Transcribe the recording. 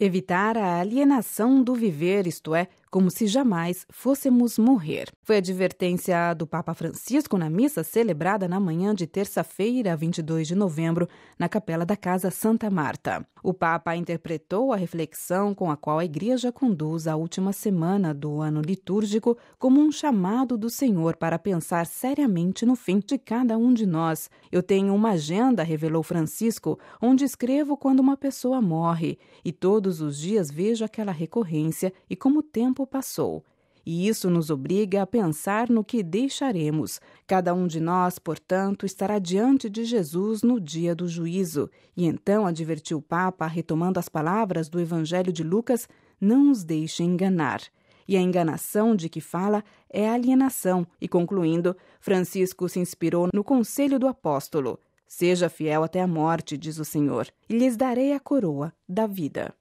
Evitar a alienação do viver, isto é, como se jamais fôssemos morrer. Foi a advertência do Papa Francisco na missa celebrada na manhã de terça-feira, 22 de novembro, na capela da Casa Santa Marta. O Papa interpretou a reflexão com a qual a Igreja conduz a última semana do ano litúrgico como um chamado do Senhor para pensar seriamente no fim de cada um de nós. Eu tenho uma agenda, revelou Francisco, onde escrevo quando uma pessoa morre, e todos os dias vejo aquela recorrência e como o tempo tempo passou. E isso nos obriga a pensar no que deixaremos. Cada um de nós, portanto, estará diante de Jesus no dia do juízo. E então, advertiu o Papa, retomando as palavras do Evangelho de Lucas, não os deixe enganar e a enganação de que fala é alienação. E concluindo, Francisco se inspirou no conselho do apóstolo: Seja fiel até a morte, diz o Senhor, e lhes darei a coroa da vida.